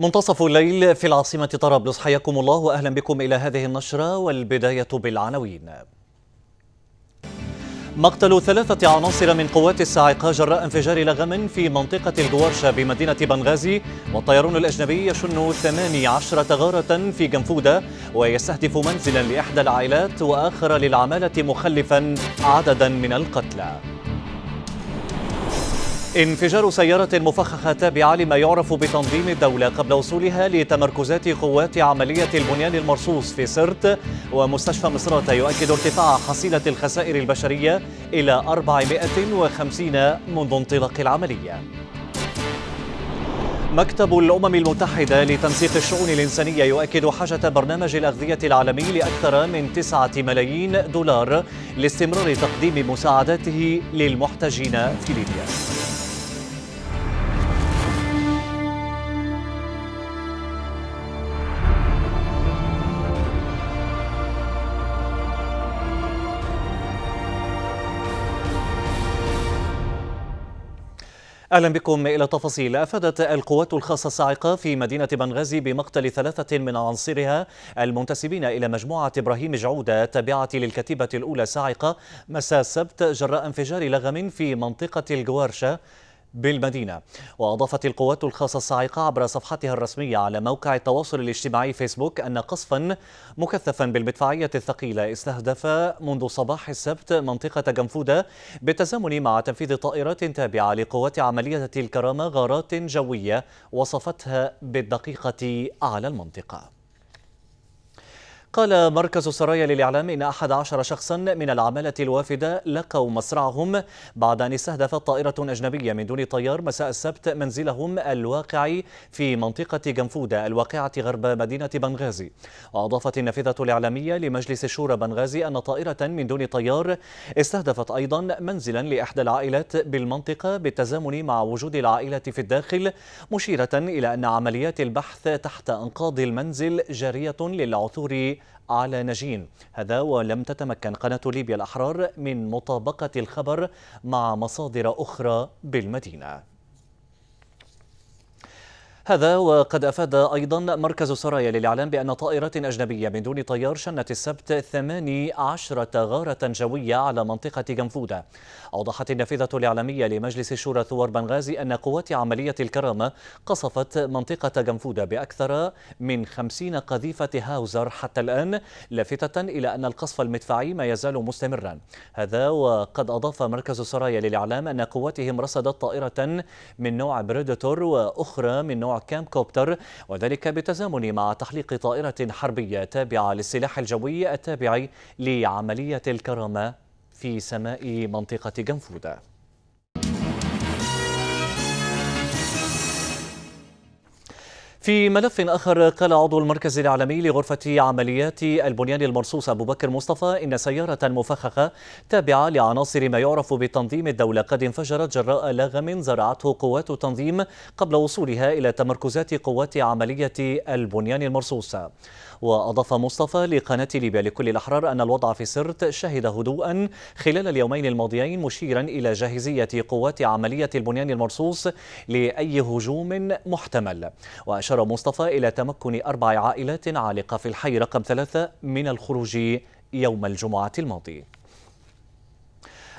منتصف الليل في العاصمة طرابلس حياكم الله وأهلا بكم إلى هذه النشرة والبداية بالعناوين مقتل ثلاثة عناصر من قوات الصاعقة جراء انفجار لغم في منطقة الجوارشة بمدينة بنغازي والطيران الأجنبي يشن 18 غارة في جنفودة ويستهدف منزلا لإحدى العائلات وآخر للعمالة مخلفا عددا من القتلى انفجار سيارة مفخخة تابعة لما يعرف بتنظيم الدولة قبل وصولها لتمركزات قوات عملية البنيان المرصوص في سرت ومستشفى مصراتة يؤكد ارتفاع حصيلة الخسائر البشرية إلى 450 منذ انطلاق العملية مكتب الأمم المتحدة لتنسيق الشؤون الإنسانية يؤكد حاجة برنامج الأغذية العالمي لأكثر من 9 ملايين دولار لاستمرار تقديم مساعداته للمحتجين في ليبيا أهلا بكم إلى تفاصيل أفادت القوات الخاصة الصاعقة في مدينة بنغازي بمقتل ثلاثة من عناصرها المنتسبين إلى مجموعة إبراهيم جعودة التابعة للكتيبة الأولى صاعقة مساء السبت جراء انفجار لغم في منطقة الجوارشة بالمدينة وأضافت القوات الخاصة الصاعقة عبر صفحتها الرسمية على موقع التواصل الاجتماعي فيسبوك أن قصفا مكثفا بالمدفعية الثقيلة استهدف منذ صباح السبت منطقة جنفودة بالتزامن مع تنفيذ طائرات تابعة لقوات عملية الكرامة غارات جوية وصفتها بالدقيقة على المنطقة قال مركز سرايا للإعلام إن أحد عشر شخصا من العمالة الوافدة لقوا مصرعهم بعد أن استهدفت طائرة أجنبية من دون طيار مساء السبت منزلهم الواقع في منطقة جنفودة الواقعة غرب مدينة بنغازي وأضافت النافذة الإعلامية لمجلس الشورى بنغازي أن طائرة من دون طيار استهدفت أيضا منزلا لإحدى العائلات بالمنطقة بالتزامن مع وجود العائلة في الداخل مشيرة إلى أن عمليات البحث تحت أنقاض المنزل جارية للعثور على نجين هذا ولم تتمكن قناة ليبيا الأحرار من مطابقة الخبر مع مصادر أخرى بالمدينة هذا وقد أفاد أيضا مركز سرايا للإعلام بأن طائرات أجنبية من دون طيار شنت السبت 18 غارة جوية على منطقة جنفودة أوضحت النافذة الإعلامية لمجلس الشورى ثوار بنغازي أن قوات عملية الكرامة قصفت منطقة جنفودة بأكثر من 50 قذيفة هاوزر حتى الآن لافتة إلى أن القصف المدفعي ما يزال مستمرا هذا وقد أضاف مركز سرايا للإعلام أن قواتهم رصدت طائرة من نوع بريدتور وأخرى من نوع كام كوبتر وذلك بالتزامن مع تحليق طائرة حربية تابعة للسلاح الجوي التابع لعملية الكرامة في سماء منطقة جنفوده في ملف آخر قال عضو المركز الإعلامي لغرفة عمليات البنيان المرصوص أبو بكر مصطفى إن سيارة مفخخة تابعة لعناصر ما يعرف بتنظيم الدولة قد انفجرت جراء لغم زرعته قوات التنظيم قبل وصولها إلى تمركزات قوات عملية البنيان المرصوص وأضاف مصطفى لقناة ليبيا لكل الأحرار أن الوضع في سرت شهد هدوءا خلال اليومين الماضيين مشيرا إلى جاهزية قوات عملية البنيان المرصوص لأي هجوم محتمل وأشار مصطفى إلى تمكن أربع عائلات عالقة في الحي رقم ثلاثة من الخروج يوم الجمعة الماضي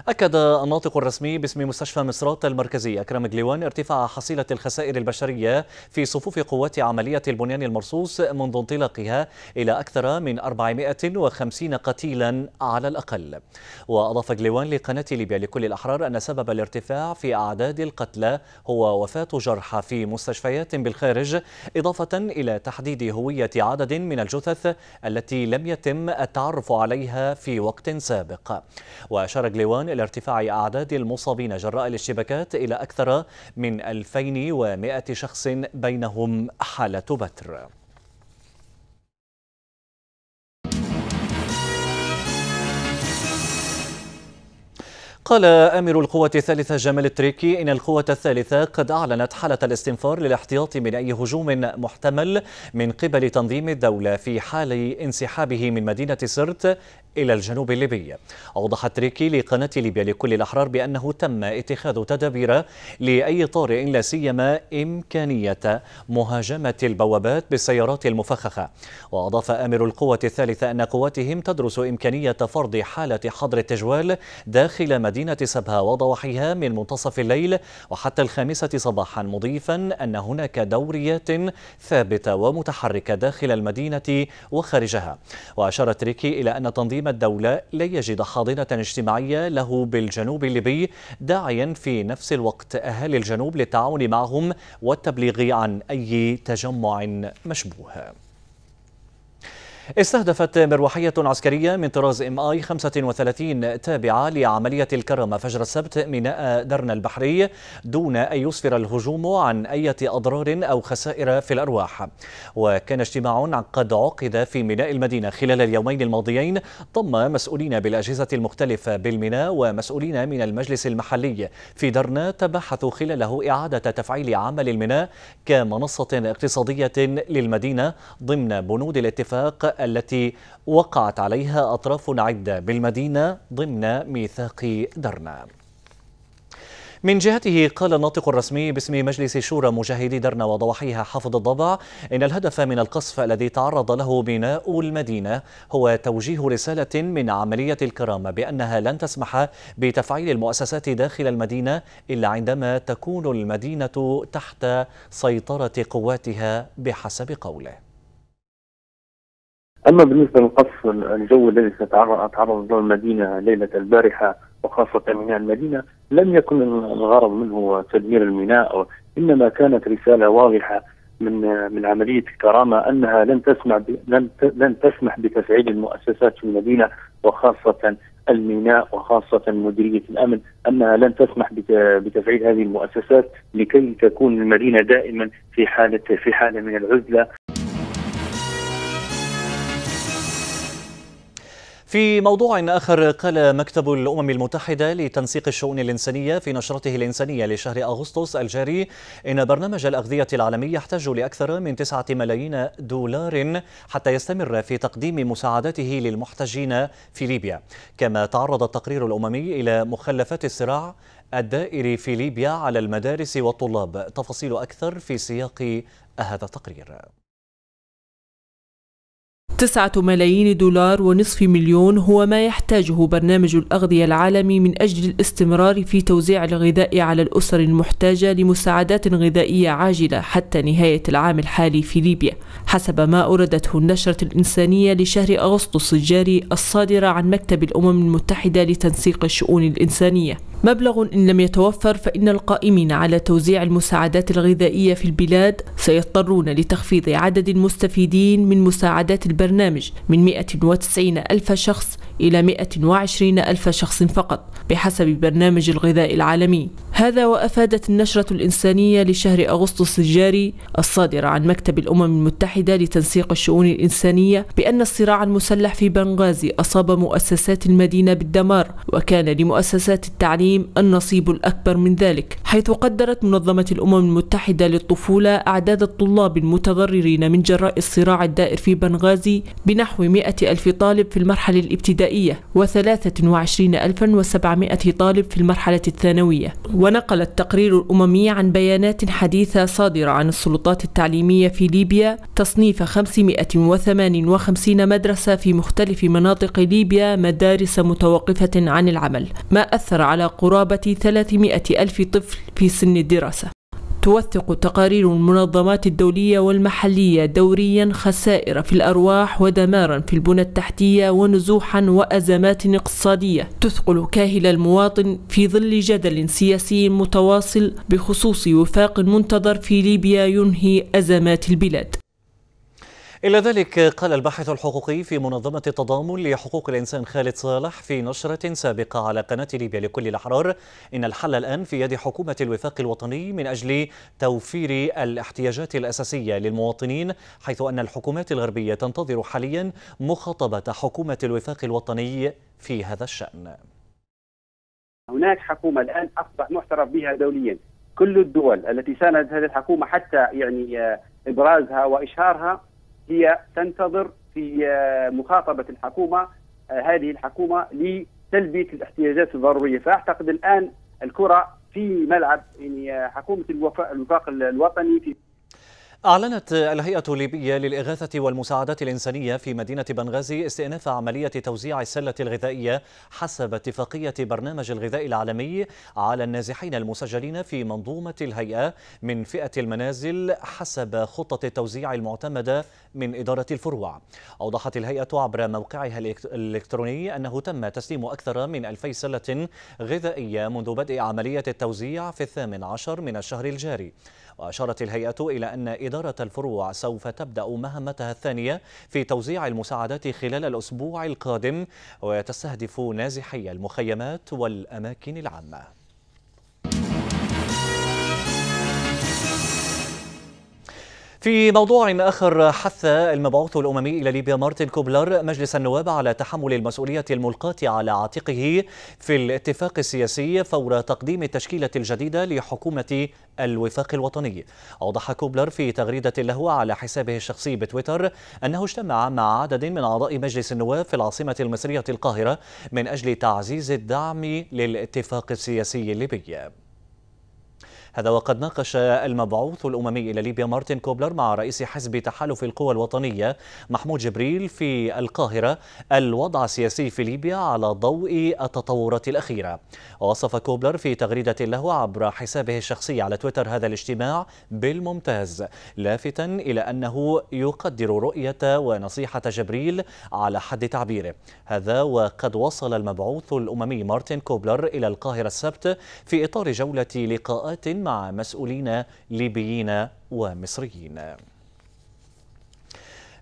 أكد الناطق الرسمي باسم مستشفى مصرات المركزي أكرم جليوان ارتفاع حصيلة الخسائر البشرية في صفوف قوات عملية البنيان المرصوص منذ انطلاقها إلى أكثر من 450 قتيلا على الأقل وأضاف جليوان لقناة ليبيا لكل الأحرار أن سبب الارتفاع في أعداد القتلى هو وفاة جرحى في مستشفيات بالخارج إضافة إلى تحديد هوية عدد من الجثث التي لم يتم التعرف عليها في وقت سابق وأشار جليوان إلى ارتفاع أعداد المصابين جراء الاشتباكات إلى أكثر من 2100 شخص بينهم حالة بتر قال أمير القوة الثالثة جمال التريكي إن القوة الثالثة قد أعلنت حالة الاستنفار للاحتياط من أي هجوم محتمل من قبل تنظيم الدولة في حال انسحابه من مدينة سرت إلى الجنوب الليبي أوضح تريكي لقناة ليبيا لكل الأحرار بأنه تم اتخاذ تدابير لأي طارئ لا سيما إمكانية مهاجمة البوابات بالسيارات المفخخة وأضاف أمر القوة الثالثة أن قواتهم تدرس إمكانية فرض حالة حظر التجوال داخل مدينة سبها وضواحيها من منتصف الليل وحتى الخامسة صباحا مضيفا أن هناك دوريات ثابتة ومتحركة داخل المدينة وخارجها وأشار تريكي إلى أن تنظيم زعيم الدولة ليجد حاضنة اجتماعية له بالجنوب الليبي داعيا في نفس الوقت أهالي الجنوب للتعاون معهم والتبليغ عن أي تجمع مشبوه استهدفت مروحية عسكرية من طراز ام اي 35 تابعة لعملية الكرم فجر السبت ميناء درنا البحري دون أن يسفر الهجوم عن أي أضرار أو خسائر في الأرواح وكان اجتماع قد عقد في ميناء المدينة خلال اليومين الماضيين ضم مسؤولين بالأجهزة المختلفة بالميناء ومسؤولين من المجلس المحلي في درنا تباحثوا خلاله إعادة تفعيل عمل الميناء كمنصة اقتصادية للمدينة ضمن بنود الاتفاق التي وقعت عليها أطراف عدة بالمدينة ضمن ميثاق درنا من جهته قال الناطق الرسمي باسم مجلس شورى مجاهدي درنا وضواحيها حافظ الضبع إن الهدف من القصف الذي تعرض له بناء المدينة هو توجيه رسالة من عملية الكرامة بأنها لن تسمح بتفعيل المؤسسات داخل المدينة إلا عندما تكون المدينة تحت سيطرة قواتها بحسب قوله اما بالنسبه للقصف الجوي الذي تعرض له المدينه ليله البارحه وخاصه ميناء المدينه لم يكن الغرض منه تدمير الميناء انما كانت رساله واضحه من من عمليه الكرامه انها لن تسمع لن لن تسمح بتفعيل المؤسسات في المدينه وخاصه الميناء وخاصه مديريه الامن انها لن تسمح بتفعيل هذه المؤسسات لكي تكون المدينه دائما في حاله في حاله من العزله في موضوع آخر قال مكتب الأمم المتحدة لتنسيق الشؤون الإنسانية في نشرته الإنسانية لشهر أغسطس الجاري إن برنامج الأغذية العالمي يحتاج لأكثر من 9 ملايين دولار حتى يستمر في تقديم مساعدته للمحتجين في ليبيا كما تعرض التقرير الأممي إلى مخلفات الصراع الدائري في ليبيا على المدارس والطلاب تفاصيل أكثر في سياق هذا التقرير تسعة ملايين دولار ونصف مليون هو ما يحتاجه برنامج الأغذية العالمي من أجل الاستمرار في توزيع الغذاء على الأسر المحتاجة لمساعدات غذائية عاجلة حتى نهاية العام الحالي في ليبيا حسب ما أوردته النشرة الإنسانية لشهر أغسطس الجاري الصادرة عن مكتب الأمم المتحدة لتنسيق الشؤون الإنسانية مبلغ إن لم يتوفر فإن القائمين على توزيع المساعدات الغذائية في البلاد سيضطرون لتخفيض عدد المستفيدين من مساعدات البرنامج من 190 ألف شخص إلى 120 ألف شخص فقط بحسب برنامج الغذاء العالمي هذا وأفادت النشرة الإنسانية لشهر أغسطس الجاري الصادرة عن مكتب الأمم المتحدة لتنسيق الشؤون الإنسانية بأن الصراع المسلح في بنغازي أصاب مؤسسات المدينة بالدمار وكان لمؤسسات التعليم النصيب الأكبر من ذلك حيث قدرت منظمة الأمم المتحدة للطفولة أعداد الطلاب المتضررين من جراء الصراع الدائر في بنغازي الدراسي بنحو 100 ألف طالب في المرحلة الابتدائية و23700 طالب في المرحلة الثانوية ونقل التقرير الأممي عن بيانات حديثة صادرة عن السلطات التعليمية في ليبيا تصنيف 558 مدرسة في مختلف مناطق ليبيا مدارس متوقفة عن العمل ما أثر على قرابة 300 ألف طفل في سن الدراسة توثق تقارير المنظمات الدولية والمحلية دوريا خسائر في الأرواح ودمارا في البنى التحتية ونزوحا وأزمات اقتصادية تثقل كاهل المواطن في ظل جدل سياسي متواصل بخصوص وفاق منتظر في ليبيا ينهي أزمات البلاد إلى ذلك قال الباحث الحقوقي في منظمة التضامن لحقوق الإنسان خالد صالح في نشرة سابقة على قناة ليبيا لكل الأحرار إن الحل الآن في يد حكومة الوفاق الوطني من أجل توفير الاحتياجات الأساسية للمواطنين حيث أن الحكومات الغربية تنتظر حاليا مخاطبة حكومة الوفاق الوطني في هذا الشأن هناك حكومة الآن أصبح معترف بها دوليا كل الدول التي ساندت هذه الحكومة حتى يعني آه، إبرازها وإشهارها هي تنتظر في آه، مخاطبه الحكومه آه، هذه الحكومه لتلبيه الاحتياجات الضروريه فاعتقد الان الكره في ملعب يعني آه، حكومه الوفاق الوطني في أعلنت الهيئة الليبية للإغاثة والمساعدة الإنسانية في مدينة بنغازي استئناف عملية توزيع السلة الغذائية حسب اتفاقية برنامج الغذاء العالمي على النازحين المسجلين في منظومة الهيئة من فئة المنازل حسب خطة التوزيع المعتمدة من إدارة الفروع. أوضحت الهيئة عبر موقعها الإلكتروني أنه تم تسليم أكثر من ألفي سلة غذائية منذ بدء عملية التوزيع في الثامن عشر من الشهر الجاري. وأشارت الهيئة إلى أن إدارة الفروع سوف تبدأ مهمتها الثانية في توزيع المساعدات خلال الأسبوع القادم وتستهدف نازحي المخيمات والأماكن العامة في موضوع آخر حث المبعوث الأممي إلى ليبيا مارتن كوبلر مجلس النواب على تحمل المسؤولية الملقاة على عاتقه في الاتفاق السياسي فور تقديم التشكيلة الجديدة لحكومة الوفاق الوطني أوضح كوبلر في تغريدة له على حسابه الشخصي بتويتر أنه اجتمع مع عدد من أعضاء مجلس النواب في العاصمة المصرية القاهرة من أجل تعزيز الدعم للاتفاق السياسي الليبي هذا وقد ناقش المبعوث الأممي إلى ليبيا مارتن كوبلر مع رئيس حزب تحالف القوى الوطنية محمود جبريل في القاهرة الوضع السياسي في ليبيا على ضوء التطورات الأخيرة وصف كوبلر في تغريدة له عبر حسابه الشخصي على تويتر هذا الاجتماع بالممتاز لافتا إلى أنه يقدر رؤية ونصيحة جبريل على حد تعبيره هذا وقد وصل المبعوث الأممي مارتن كوبلر إلى القاهرة السبت في إطار جولة لقاءات مع مسؤولين ليبيين ومصريين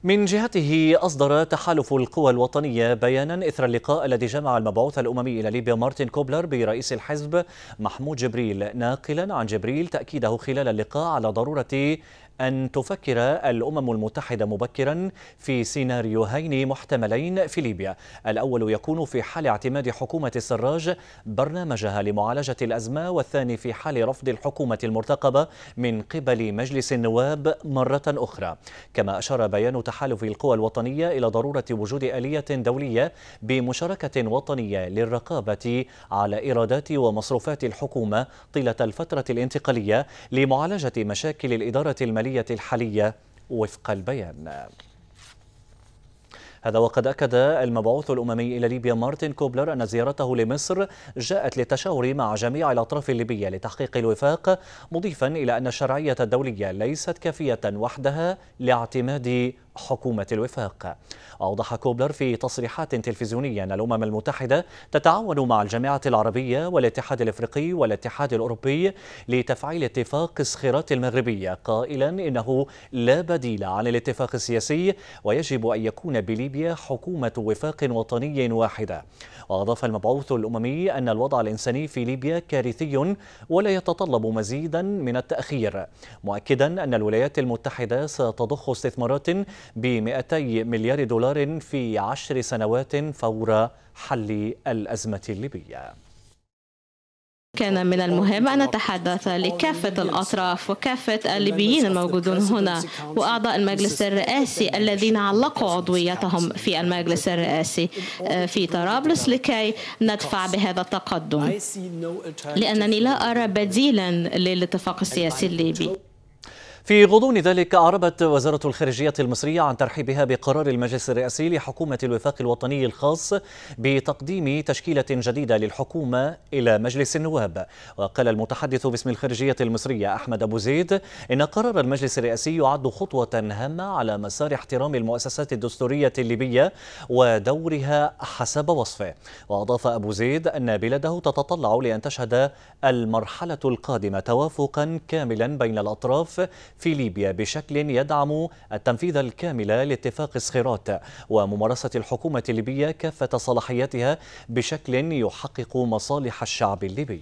من جهته أصدر تحالف القوى الوطنية بيانا إثر اللقاء الذي جمع المبعوث الأممي إلى ليبيا مارتن كوبلر برئيس الحزب محمود جبريل ناقلا عن جبريل تأكيده خلال اللقاء على ضرورة أن تفكر الأمم المتحدة مبكرا في سيناريوهين محتملين في ليبيا الأول يكون في حال اعتماد حكومة السراج برنامجها لمعالجة الأزمة والثاني في حال رفض الحكومة المرتقبة من قبل مجلس النواب مرة أخرى كما أشار بيان تحالف القوى الوطنية إلى ضرورة وجود آلية دولية بمشاركة وطنية للرقابة على إيرادات ومصروفات الحكومة طيلة الفترة الانتقالية لمعالجة مشاكل الإدارة المالية الجمهورية الحالية وفق البيان هذا وقد أكد المبعوث الأممي إلى ليبيا مارتن كوبلر أن زيارته لمصر جاءت للتشاور مع جميع الأطراف الليبية لتحقيق الوفاق مضيفا إلى أن الشرعية الدولية ليست كافية وحدها لاعتماد حكومة الوفاق أوضح كوبلر في تصريحات تلفزيونية أن الأمم المتحدة تتعاون مع الجامعة العربية والاتحاد الإفريقي والاتحاد الأوروبي لتفعيل اتفاق الصخيرات المغربية قائلا إنه لا بديل عن الاتفاق السياسي ويجب أن يكون بليبيا حكومة وفاق وطني واحدة وأضاف المبعوث الأممي أن الوضع الإنساني في ليبيا كارثي ولا يتطلب مزيدا من التأخير مؤكدا أن الولايات المتحدة ستضخ استثمارات ب 200 مليار دولار في عشر سنوات فور حل الأزمة الليبية كان من المهم أن نتحدث لكافة الأطراف وكافة الليبيين الموجودون هنا وأعضاء المجلس الرئاسي الذين علقوا عضويتهم في المجلس الرئاسي آه، في طرابلس لكي ندفع بهذا التقدم لأنني لا أرى بديلا للاتفاق السياسي الليبي في غضون ذلك أعربت وزارة الخارجية المصرية عن ترحيبها بقرار المجلس الرئاسي لحكومة الوفاق الوطني الخاص بتقديم تشكيلة جديدة للحكومة إلى مجلس النواب وقال المتحدث باسم الخارجية المصرية أحمد أبو زيد إن قرار المجلس الرئاسي يعد خطوة هامة على مسار احترام المؤسسات الدستورية الليبية ودورها حسب وصفه وأضاف أبو زيد أن بلاده تتطلع لأن تشهد المرحلة القادمة توافقا كاملا بين الأطراف في ليبيا بشكل يدعم التنفيذ الكامل لاتفاق سخيرات وممارسة الحكومة الليبية كافة صلاحياتها بشكل يحقق مصالح الشعب الليبي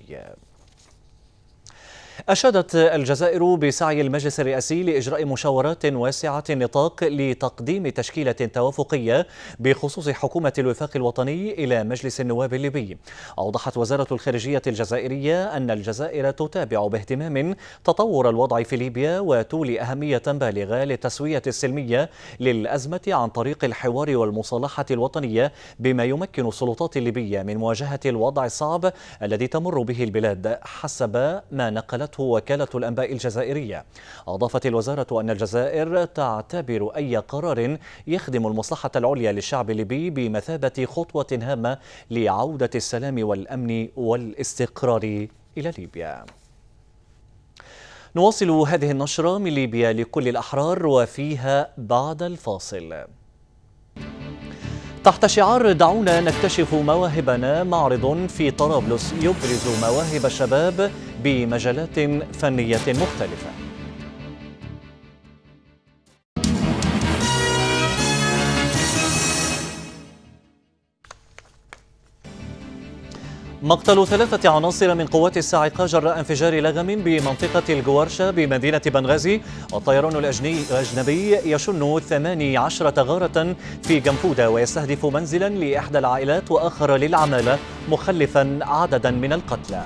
أشادت الجزائر بسعي المجلس الرئاسي لإجراء مشاورات واسعة النطاق لتقديم تشكيلة توافقية بخصوص حكومة الوفاق الوطني إلى مجلس النواب الليبي. أوضحت وزارة الخارجية الجزائرية أن الجزائر تتابع باهتمام تطور الوضع في ليبيا وتولي أهمية بالغة للتسوية السلمية للأزمة عن طريق الحوار والمصالحة الوطنية بما يمكن السلطات الليبية من مواجهة الوضع الصعب الذي تمر به البلاد حسب ما نقلت أعلنته وكالة الأنباء الجزائرية أضافت الوزارة أن الجزائر تعتبر أي قرار يخدم المصلحة العليا للشعب الليبي بمثابة خطوة هامة لعودة السلام والأمن والاستقرار إلى ليبيا نواصل هذه النشرة من ليبيا لكل الأحرار وفيها بعد الفاصل تحت شعار دعونا نكتشف مواهبنا معرض في طرابلس يبرز مواهب الشباب بمجالات فنية مختلفة مقتل ثلاثة عناصر من قوات الساعقة جراء انفجار لغم بمنطقة الجوارشة بمدينة بنغازي والطيران الأجنبي يشن 18 غارة في جنفودة ويستهدف منزلا لإحدى العائلات وآخر للعمالة مخلفا عددا من القتلى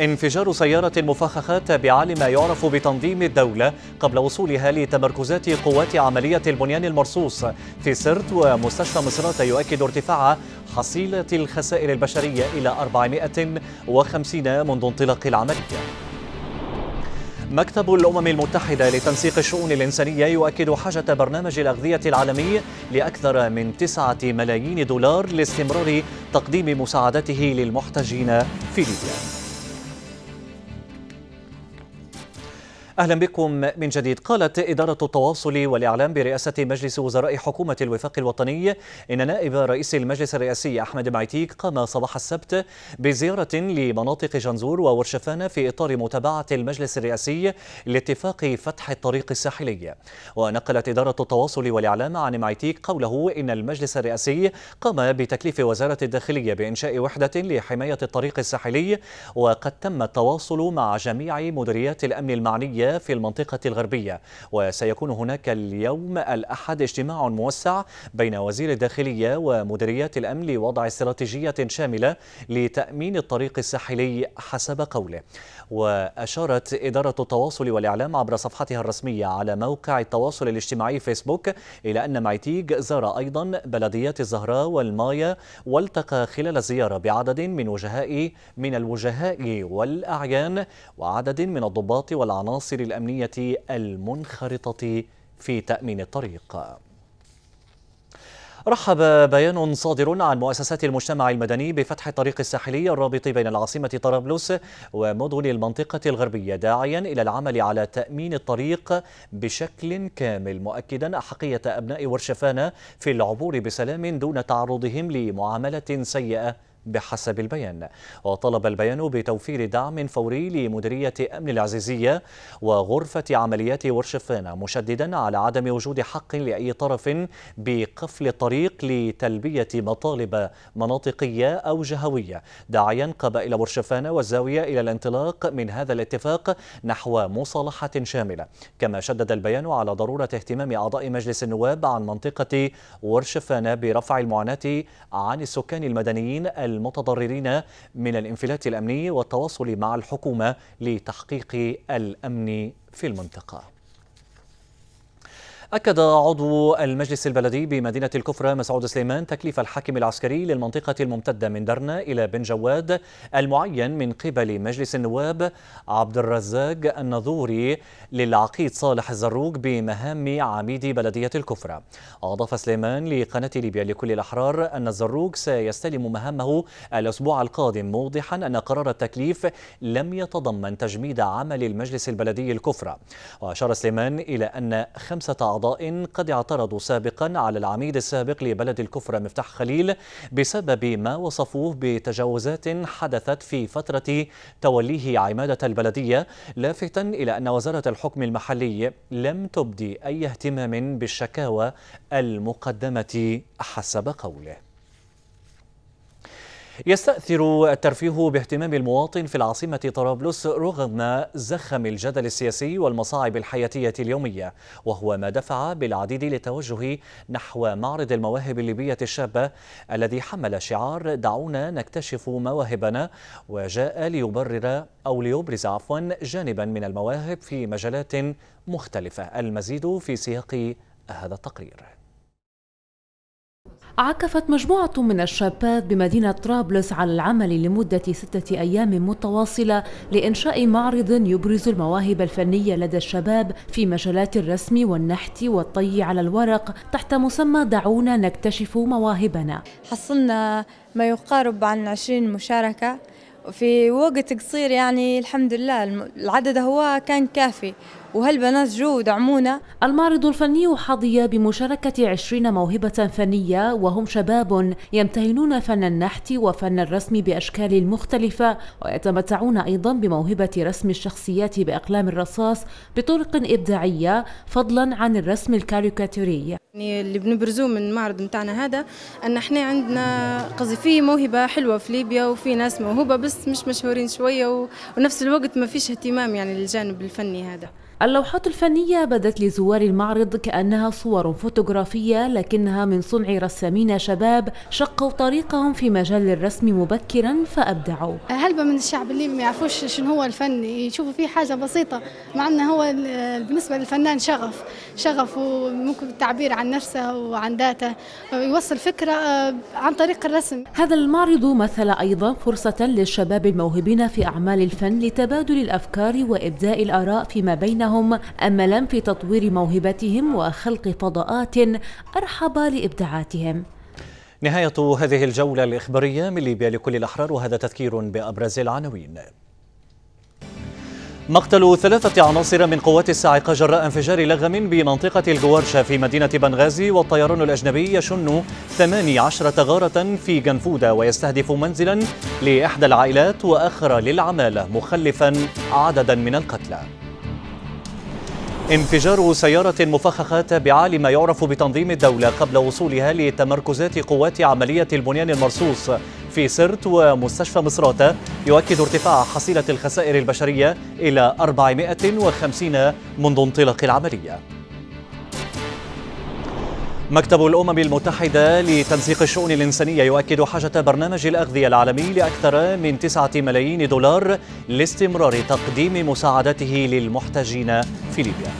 انفجار سيارة مفخخة تابعة لما يعرف بتنظيم الدولة قبل وصولها لتمركزات قوات عملية البنيان المرصوص في سرت ومستشفى مصرات يؤكد ارتفاع حصيلة الخسائر البشرية إلى 450 منذ انطلاق العملية مكتب الأمم المتحدة لتنسيق الشؤون الإنسانية يؤكد حاجة برنامج الأغذية العالمي لأكثر من 9 ملايين دولار لاستمرار تقديم مساعدته للمحتجين في ليبيا أهلا بكم من جديد قالت إدارة التواصل والإعلام برئاسة مجلس وزراء حكومة الوفاق الوطني إن نائب رئيس المجلس الرئاسي أحمد معيتيك قام صباح السبت بزيارة لمناطق جنزور وورشفانة في إطار متابعة المجلس الرئاسي لاتفاق فتح الطريق الساحلي ونقلت إدارة التواصل والإعلام عن معيتيك قوله إن المجلس الرئاسي قام بتكليف وزارة الداخلية بإنشاء وحدة لحماية الطريق الساحلي وقد تم التواصل مع جميع مديريات الأمن المعنية في المنطقة الغربية وسيكون هناك اليوم الأحد اجتماع موسع بين وزير الداخلية ومديريات الأمن لوضع استراتيجية شاملة لتأمين الطريق الساحلي حسب قوله وأشارت إدارة التواصل والإعلام عبر صفحتها الرسمية على موقع التواصل الاجتماعي فيسبوك إلى أن معيتيج زار أيضا بلديات الزهراء والمايا والتقى خلال الزيارة بعدد من وجهاء من الوجهاء والأعيان وعدد من الضباط والعناصر العناصر الأمنية المنخرطة في تأمين الطريق رحب بيان صادر عن مؤسسات المجتمع المدني بفتح الطريق الساحلي الرابط بين العاصمة طرابلس ومدن المنطقة الغربية داعيا إلى العمل على تأمين الطريق بشكل كامل مؤكدا أحقية أبناء ورشفانة في العبور بسلام دون تعرضهم لمعاملة سيئة بحسب البيان وطلب البيان بتوفير دعم فوري لمديرية أمن العزيزية وغرفة عمليات ورشفان مشددا على عدم وجود حق لأي طرف بقفل الطريق لتلبية مطالب مناطقية أو جهوية داعيا قبائل ورشفان والزاوية إلى الانطلاق من هذا الاتفاق نحو مصالحة شاملة كما شدد البيان على ضرورة اهتمام أعضاء مجلس النواب عن منطقة ورشفان برفع المعاناة عن السكان المدنيين المتضررين من الانفلات الأمني والتواصل مع الحكومة لتحقيق الأمن في المنطقة أكد عضو المجلس البلدي بمدينة الكفرة مسعود سليمان تكليف الحاكم العسكري للمنطقة الممتدة من درنا إلى بن جواد المعين من قبل مجلس النواب عبد الرزاق النظوري للعقيد صالح الزروق بمهام عميد بلدية الكفرة أضاف سليمان لقناة ليبيا لكل الأحرار أن الزروق سيستلم مهامه الأسبوع القادم موضحا أن قرار التكليف لم يتضمن تجميد عمل المجلس البلدي الكفرة وأشار سليمان إلى أن خمسة أعضاء قد اعترضوا سابقا على العميد السابق لبلد الكفرة مفتاح خليل بسبب ما وصفوه بتجاوزات حدثت في فترة توليه عمادة البلدية لافتا إلى أن وزارة الحكم المحلي لم تبدي أي اهتمام بالشكاوى المقدمة حسب قوله يستأثر الترفيه باهتمام المواطن في العاصمة طرابلس رغم زخم الجدل السياسي والمصاعب الحياتية اليومية وهو ما دفع بالعديد للتوجه نحو معرض المواهب الليبية الشابة الذي حمل شعار دعونا نكتشف مواهبنا وجاء ليبرر أو ليبرز عفوا جانبا من المواهب في مجالات مختلفة المزيد في سياق هذا التقرير عكفت مجموعة من الشابات بمدينة طرابلس على العمل لمدة ستة أيام متواصلة لإنشاء معرض يبرز المواهب الفنية لدى الشباب في مجالات الرسم والنحت والطي على الورق تحت مسمى دعونا نكتشف مواهبنا حصلنا ما يقارب عن 20 مشاركة في وقت قصير يعني الحمد لله العدد هو كان كافي وهالبنات جو ودعمونا المعرض الفني حظي بمشاركة عشرين موهبة فنية وهم شباب يمتهنون فن النحت وفن الرسم بأشكال مختلفة ويتمتعون أيضا بموهبة رسم الشخصيات بأقلام الرصاص بطرق إبداعية فضلا عن الرسم الكاريكاتوري يعني اللي بنبرزوه من المعرض متاعنا هذا أن احنا عندنا قصدي في موهبة حلوة في ليبيا وفي ناس موهوبة بس مش مشهورين شوية ونفس الوقت ما فيش اهتمام يعني للجانب الفني هذا اللوحات الفنية بدت لزوار المعرض كأنها صور فوتوغرافية لكنها من صنع رسامين شباب شقوا طريقهم في مجال الرسم مبكرا فأبدعوا هلبة من الشعب اللي ما يعرفوش شنو هو الفن يشوفوا فيه حاجة بسيطة مع أنه هو بالنسبة للفنان شغف شغف وممكن التعبير عن نفسه وعن ذاته يوصل فكرة آه، عن طريق الرسم هذا المعرض مثل أيضا فرصة للشباب الموهوبين في أعمال الفن لتبادل الأفكار وإبداء الآراء فيما بينهم لهم أملا في تطوير موهبتهم وخلق فضاءات أرحب لإبداعاتهم نهاية هذه الجولة الإخبارية من ليبيا لكل الأحرار وهذا تذكير بأبرز العناوين مقتل ثلاثة عناصر من قوات الصاعقة جراء انفجار لغم بمنطقة الجوارشة في مدينة بنغازي والطيران الأجنبي يشن 18 غارة في جنفودة ويستهدف منزلا لإحدى العائلات وآخر للعمالة مخلفا عددا من القتلى انفجار سيارة مفخخة تابعة لما يعرف بتنظيم الدولة قبل وصولها لتمركزات قوات عملية البنيان المرصوص في سرت ومستشفى مصراتة يؤكد ارتفاع حصيلة الخسائر البشرية إلى 450 منذ انطلاق العملية مكتب الأمم المتحدة لتنسيق الشؤون الإنسانية يؤكد حاجة برنامج الأغذية العالمي لأكثر من 9 ملايين دولار لاستمرار تقديم مساعدته للمحتاجين في ليبيا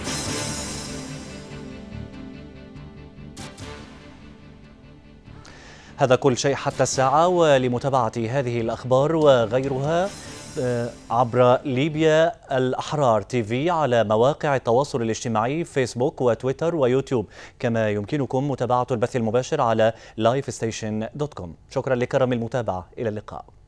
هذا كل شيء حتى الساعة ولمتابعة هذه الأخبار وغيرها آه، عبر ليبيا الأحرار تيفي على مواقع التواصل الاجتماعي فيسبوك وتويتر ويوتيوب كما يمكنكم متابعة البث المباشر على لايفستيشن دوت كوم شكرا لكرم المتابعة إلى اللقاء